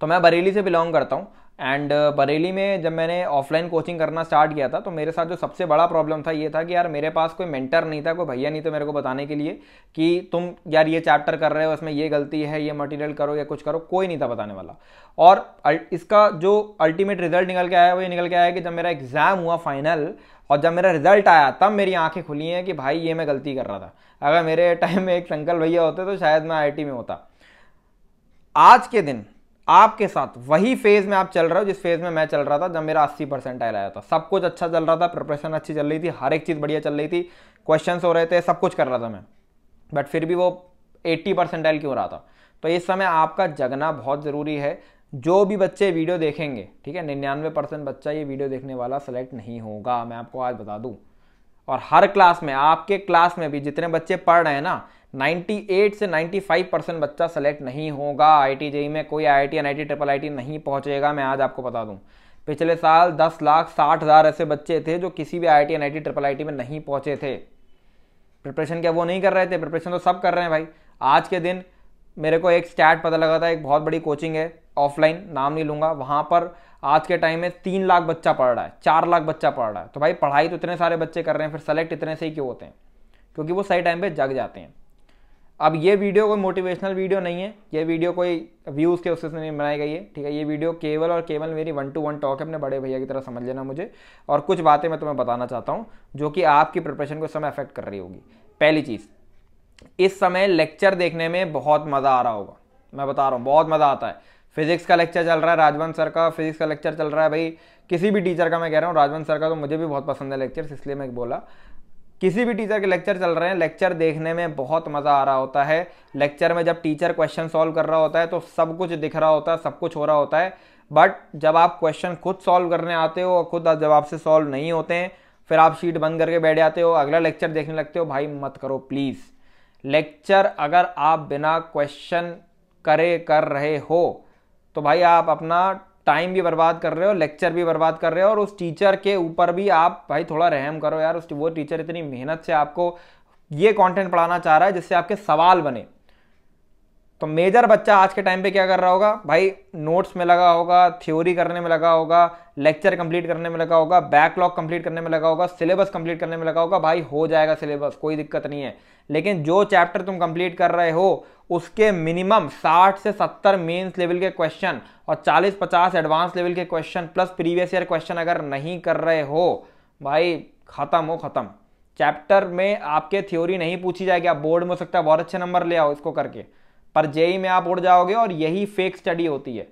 तो मैं बरेली से बिलोंग करता हूँ एंड uh, बरेली में जब मैंने ऑफलाइन कोचिंग करना स्टार्ट किया था तो मेरे साथ जो सबसे बड़ा प्रॉब्लम था ये था कि यार मेरे पास कोई मेंटर नहीं था कोई भैया नहीं थे मेरे को बताने के लिए कि तुम यार ये चैप्टर कर रहे हो इसमें ये गलती है ये मटेरियल करो या कुछ करो कोई नहीं था बताने वाला और इसका जो अल्टीमेट रिजल्ट निकल के आया वो ये निकल के आया कि जब मेरा एग्ज़ाम हुआ फाइनल और जब मेरा रिजल्ट आया तब मेरी आंखें खुली हैं कि भाई ये मैं गलती कर रहा था अगर मेरे टाइम में एक संकल भैया होते तो शायद मैं आई में होता आज के दिन आपके साथ वही फेज में आप चल रहे हो जिस फेज में मैं चल रहा था जब मेरा अस्सी परसेंट आया था सब कुछ अच्छा चल रहा था प्रिपरेशन अच्छी चल रही थी हर एक चीज़ बढ़िया चल रही थी क्वेश्चन हो रहे थे सब कुछ कर रहा था मैं बट फिर भी वो एट्टी परसेंटाइल क्यों रहा था तो इस समय आपका जगना बहुत ज़रूरी है जो भी बच्चे वीडियो देखेंगे ठीक है निन्यानवे परसेंट बच्चा ये वीडियो देखने वाला सेलेक्ट नहीं होगा मैं आपको आज बता दूँ और हर क्लास में आपके क्लास में भी जितने बच्चे पढ़ रहे हैं ना 98 से 95 परसेंट बच्चा सेलेक्ट नहीं होगा आई e में कोई आई आई टी ट्रिपल आई नहीं पहुंचेगा मैं आज आपको बता दूं पिछले साल दस लाख साठ हज़ार ऐसे बच्चे थे जो किसी भी आई आई ट्रिपल आई में नहीं पहुंचे थे प्रिपरेशन क्या वो नहीं कर रहे थे प्रिपरेशन तो सब कर रहे हैं भाई आज के दिन मेरे को एक स्टैट पता लगा था एक बहुत बड़ी कोचिंग है ऑफलाइन नाम नहीं लूँगा वहाँ पर आज के टाइम में तीन लाख बच्चा पढ़ रहा है चार लाख बच्चा पढ़ रहा है तो भाई पढ़ाई तो इतने सारे बच्चे कर रहे हैं फिर सेलेक्ट इतने से ही क्यों होते हैं क्योंकि वो सही टाइम पे जग जाते हैं अब ये वीडियो कोई मोटिवेशनल वीडियो नहीं है ये वीडियो कोई व्यूज़ के उससे नहीं बनाई गई है ठीक है ये वीडियो केवल और केवल मेरी वन टू वन टॉक है अपने बड़े भैया की तरह समझ लेना मुझे और कुछ बातें मैं तुम्हें बताना चाहता हूँ जो कि आपकी प्रिपरेशन को समय अफेक्ट कर रही होगी पहली चीज़ इस समय लेक्चर देखने में बहुत मज़ा आ रहा होगा मैं बता रहा हूँ बहुत मज़ा आता है फिजिक्स का लेक्चर चल रहा है राजवंत सर का फिजिक्स का लेक्चर चल रहा है भाई किसी भी टीचर का मैं कह रहा हूँ राजवंत सर का तो मुझे भी बहुत पसंद है लेक्चर इसलिए मैं बोला किसी भी टीचर के लेक्चर चल रहे हैं लेक्चर देखने में बहुत मज़ा आ रहा होता है लेक्चर में जब टीचर क्वेश्चन सॉल्व कर रहा होता है तो सब कुछ दिख रहा होता है सब कुछ हो रहा होता है बट जब आप क्वेश्चन खुद सॉल्व करने आते हो और खुद जब आपसे सॉल्व नहीं होते हैं फिर आप शीट बंद करके बैठ जाते हो अगला लेक्चर देखने लगते हो भाई मत करो प्लीज़ लेक्चर अगर आप बिना क्वेश्चन करे कर रहे हो तो भाई आप अपना टाइम भी बर्बाद कर रहे हो लेक्चर भी बर्बाद कर रहे हो और उस टीचर के ऊपर भी आप भाई थोड़ा रहम करो यार उस वो टीचर इतनी मेहनत से आपको ये कंटेंट पढ़ाना चाह रहा है जिससे आपके सवाल बने तो मेजर बच्चा आज के टाइम पे क्या कर रहा होगा भाई नोट्स में लगा होगा थ्योरी करने में लगा होगा लेक्चर कंप्लीट करने में लगा होगा बैकलॉग कंप्लीट करने में लगा होगा सिलेबस कंप्लीट करने में लगा होगा भाई हो जाएगा सिलेबस कोई दिक्कत नहीं है लेकिन जो चैप्टर तुम कंप्लीट कर रहे हो उसके मिनिमम 60 से 70 मेंस लेवल के क्वेश्चन और 40-50 एडवांस लेवल के question plus previous year question अगर नहीं कर रहे हो भाई खत्म हो खत्म चैप्टर में आपके थ्योरी नहीं पूछी जाएगी आप बोर्ड में हो सकता है बहुत अच्छे नंबर ले आओ इसको करके पर जेई में आप उड़ जाओगे और यही फेक स्टडी होती है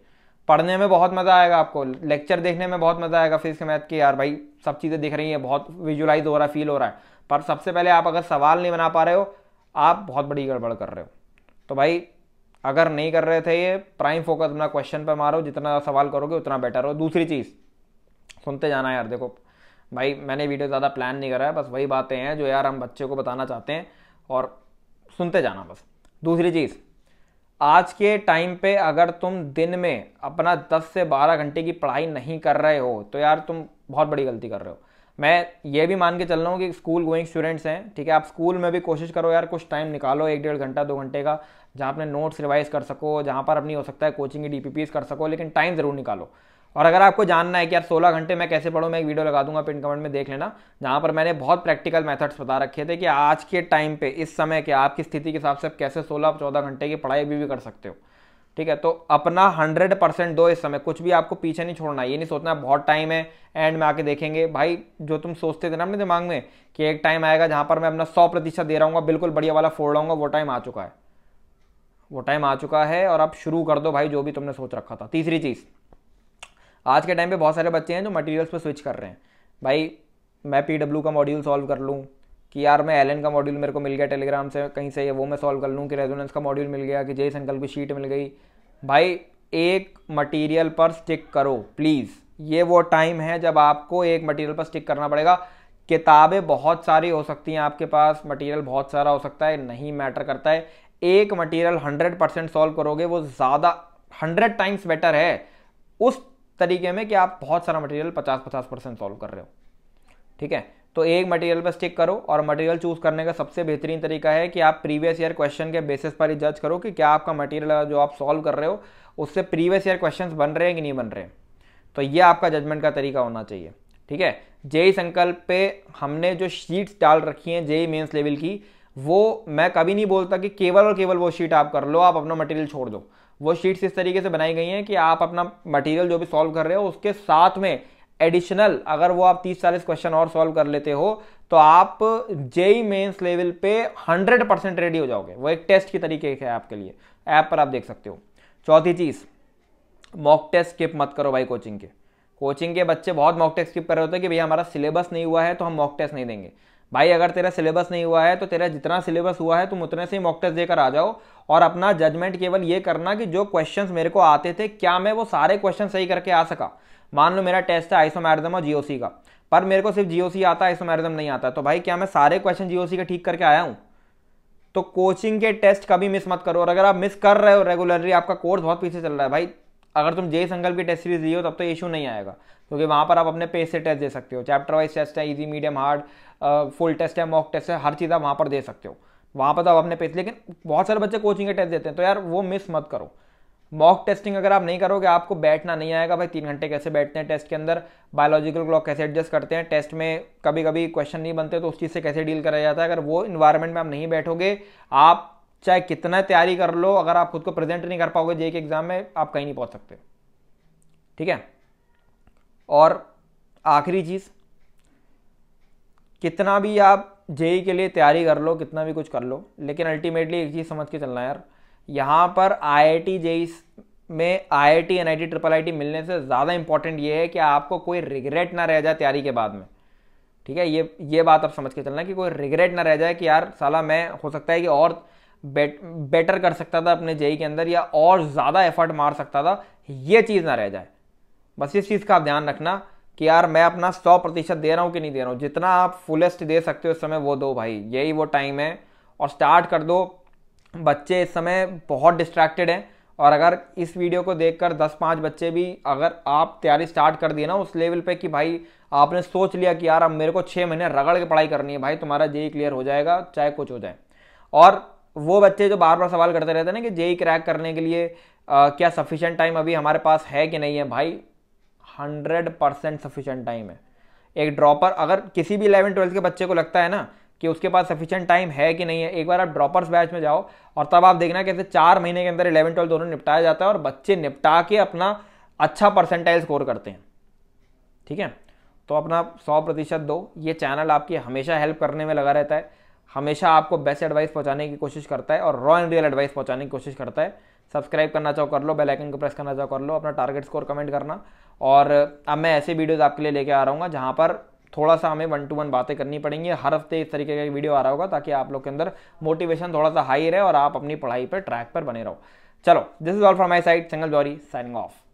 पढ़ने में बहुत मज़ा आएगा आपको लेक्चर देखने में बहुत मज़ा आएगा फिजिक्स मैथ के यार भाई सब चीज़ें दिख रही है बहुत विजुलाइज हो रहा है फील हो रहा है पर सबसे पहले आप अगर सवाल नहीं बना पा रहे हो आप बहुत बड़ी गड़बड़ कर रहे हो तो भाई अगर नहीं कर रहे थे ये प्राइम फोकस अपना क्वेश्चन पर मारो जितना सवाल करोगे उतना बेटर हो दूसरी चीज़ सुनते जाना यार देखो भाई मैंने वीडियो ज़्यादा प्लान नहीं करा है बस वही बातें हैं जो यार हम बच्चे को बताना चाहते हैं और सुनते जाना बस दूसरी चीज़ आज के टाइम पे अगर तुम दिन में अपना 10 से 12 घंटे की पढ़ाई नहीं कर रहे हो तो यार तुम बहुत बड़ी गलती कर रहे हो मैं ये भी मान के चल रहा हूँ कि स्कूल गोइंग स्टूडेंट्स हैं ठीक है आप स्कूल में भी कोशिश करो यार कुछ टाइम निकालो एक डेढ़ घंटा दो घंटे का जहाँ अपने नोट्स रिवाइज कर सको जहाँ पर अपनी हो सकता है कोचिंग की डी कर सको लेकिन टाइम ज़रूर निकालो और अगर आपको जानना है कि यार 16 घंटे मैं कैसे पढ़ूँ मैं एक वीडियो लगा दूंगा पिन कमेंट में देख लेना जहाँ पर मैंने बहुत प्रैक्टिकल मेथड्स बता रखे थे कि आज के टाइम पे इस समय के आपकी स्थिति के हिसाब से आप कैसे 16 चौदह घंटे की पढ़ाई अभी भी कर सकते हो ठीक है तो अपना हंड्रेड परसेंट दो इस समय कुछ भी आपको पीछे नहीं छोड़ना ये नहीं सोचना बहुत टाइम है एंड में आके देखेंगे भाई जो तुम सोचते थे ना अपने दिमाग में कि एक टाइम आएगा जहाँ पर मैं अपना सौ प्रतिशत दे रहा हूँ बिल्कुल बढ़िया वाला फोड़ रहा वो टाइम आ चुका है वो टाइम आ चुका है और अब शुरू कर दो भाई जो भी तुमने सोच रखा था तीसरी चीज़ आज के टाइम पे बहुत सारे बच्चे हैं जो मटेरियल्स पे स्विच कर रहे हैं भाई मैं पी का मॉड्यूल सॉल्व कर लूँ कि यार मैं एल का मॉड्यूल मेरे को मिल गया टेलीग्राम से कहीं से वो मैं सॉल्व कर लूँ कि रेजोनेंस का मॉड्यूल मिल गया कि जय संकल की शीट मिल गई भाई एक मटेरियल पर स्टिक करो प्लीज़ ये वो टाइम है जब आपको एक मटेरियल पर स्टिक करना पड़ेगा किताबें बहुत सारी हो सकती हैं आपके पास मटेरियल बहुत सारा हो सकता है नहीं मैटर करता है एक मटेरियल हंड्रेड परसेंट सॉल्व करोगे वो ज़्यादा हंड्रेड टाइम्स बेटर है उस तरीके में कि आप बहुत सारा मटेरियल पचास पचास परसेंट सॉल्व कर रहे हो ठीक है तो एक मटेरियल पर स्टिक करो और मटेरियल चूज करने का सबसे बेहतरीन तरीका है कि आप प्रीवियस ईयर क्वेश्चन के बेसिस पर ही जज करो कि क्या आपका मटेरियल जो आप सॉल्व कर रहे हो उससे प्रीवियस ईयर क्वेश्चन बन रहे हैं कि नहीं बन रहे तो ये आपका जजमेंट का तरीका होना चाहिए ठीक है जेई संकल्प पे हमने जो शीट्स डाल रखी हैं जेई मेंस लेवल की वो मैं कभी नहीं बोलता कि केवल और केवल वो शीट आप कर लो आप अपना मटेरियल छोड़ दो वो शीट्स इस तरीके से बनाई गई हैं कि आप अपना मटेरियल जो भी सॉल्व कर रहे हो उसके साथ में एडिशनल अगर वो आप 30 चालीस क्वेश्चन और सॉल्व कर लेते हो तो आप जेई मेंस लेवल पे 100 परसेंट रेडी हो जाओगे वो एक टेस्ट के तरीके है आपके लिए ऐप पर आप देख सकते हो चौथी चीज़ मॉक टेस्ट स्किप मत करो भाई कोचिंग के कोचिंग के बच्चे बहुत मॉक टेस्ट स्किप कर रहे होते हैं कि भैया हमारा सिलेबस नहीं हुआ है तो हम मॉक टेस्ट नहीं देंगे भाई अगर तेरा सिलेबस नहीं हुआ है तो तेरा जितना सिलेबस हुआ है तुम उतने से ही मॉक टेस्ट देकर आ जाओ और अपना जजमेंट केवल ये करना कि जो क्वेश्चंस मेरे को आते थे क्या मैं वो सारे क्वेश्चन सही करके आ सका मान लो मेरा टेस्ट है आइसोमैरिज्म और जीओसी का पर मेरे को सिर्फ जीओसी आता है आइसोमैरिज्म नहीं आता तो भाई क्या मैं सारे क्वेश्चन जीओसी का ठीक करके आया हूँ तो कोचिंग के टेस्ट कभी मिस मत करो और अगर आप मिस कर रहे हो रेगुलरली आपका कोर्स बहुत पीछे चल रहा है भाई अगर तुम जय संकल्प की टेस्ट सीरीज दी हो तब तो इशू नहीं आएगा क्योंकि वहाँ पर आप अपने पेज से टेस्ट दे सकते हो चैप्टर वाइज टेस्ट है easy medium hard full test है मॉक टेस्ट है हर चीज़ आप वहाँ पर दे सकते हो वहाँ पर तो आप अपने पेज लेकिन बहुत सारे बच्चे कोचिंग के टेस्ट देते हैं तो यार वो मिस मत करो मॉक टेस्टिंग अगर आप नहीं करोगे आपको बैठना नहीं आएगा भाई तीन घंटे कैसे बैठते हैं टेस्ट के अंदर बायोलॉजिकल क्लॉक कैसे एडजस्ट करते हैं टेस्ट में कभी कभी क्वेश्चन नहीं बनते तो उस चीज़ से कैसे डील कराया जाता है अगर वो इन्वायरमेंट में आप नहीं बैठोगे आप चाहे कितना तैयारी कर लो अगर आप खुद को प्रेजेंट नहीं कर पाओगे जेके के एग्ज़ाम में आप कहीं नहीं पहुंच सकते ठीक है और आखिरी चीज़ कितना भी आप जेई के लिए तैयारी कर लो कितना भी कुछ कर लो लेकिन अल्टीमेटली एक चीज़ समझ के चलना यार यहाँ पर आई आई टी जेई में I I T N I T triple I T मिलने से ज़्यादा इंपॉर्टेंट ये है कि आपको कोई रिग्रेट ना रह जाए तैयारी के बाद में ठीक है ये ये बात आप समझ के चलना कि कोई रिग्रेट ना रह जाए कि यार साला मैं हो सकता है कि और बेट, बेटर कर सकता था अपने जेई के अंदर या और ज़्यादा एफर्ट मार सकता था ये चीज़ ना रह जाए बस इस चीज़ का ध्यान रखना कि यार मैं अपना सौ प्रतिशत दे रहा हूँ कि नहीं दे रहा हूँ जितना आप फुलेस्ट दे सकते हो उस समय वो दो भाई यही वो टाइम है और स्टार्ट कर दो बच्चे इस समय बहुत डिस्ट्रैक्टेड हैं और अगर इस वीडियो को देखकर दस पाँच बच्चे भी अगर आप तैयारी स्टार्ट कर दिए ना उस लेवल पे कि भाई आपने सोच लिया कि यार अब मेरे को छः महीने रगड़ के पढ़ाई करनी है भाई तुम्हारा जेई क्लियर हो जाएगा चाहे कुछ हो जाए और वो बच्चे जो बार बार सवाल करते रहते हैं ना कि जेई क्रैक करने के लिए आ, क्या सफिशेंट टाइम अभी हमारे पास है कि नहीं है भाई हंड्रेड परसेंट सफिशेंट टाइम है एक ड्रॉपर अगर किसी भी इलेवन ट्वेल्थ के बच्चे को लगता है ना कि उसके पास सफिशियंट टाइम है कि नहीं है एक बार आप ड्रॉपर्स बैच में जाओ और तब आप देखना कैसे चार महीने के अंदर इलेवन ट्वेल्थ दोनों निपटाया जाता है और बच्चे निपटा के अपना अच्छा परसेंटाइल स्कोर करते हैं ठीक है तो अपना सौ प्रतिशत दो ये चैनल आपकी हमेशा हेल्प करने में लगा रहता है हमेशा आपको बेस्ट एडवाइस पहुंचाने की कोशिश करता है और रॉ एंड रियल एडवाइस पहुंचाने की कोशिश करता है सब्सक्राइब करना चाहो कर लो बेल आइकन को प्रेस करना चाहो कर लो अपना टारगेट स्कोर कमेंट करना और अब मैं ऐसे वीडियोज़ आपके लिए लेके आ रहा हूँ जहाँ पर थोड़ा सा हमें वन टू वन बातें करनी पड़ेंगी हर हफ्ते इस तरीके का वीडियो आ रहा होगा ताकि आप लोग के अंदर मोटिवेशन थोड़ा सा हाई रहे और आप अपनी पढ़ाई पर ट्रैक पर बने रहो चलो this is all from my side चंगल जौरी साइनिंग ऑफ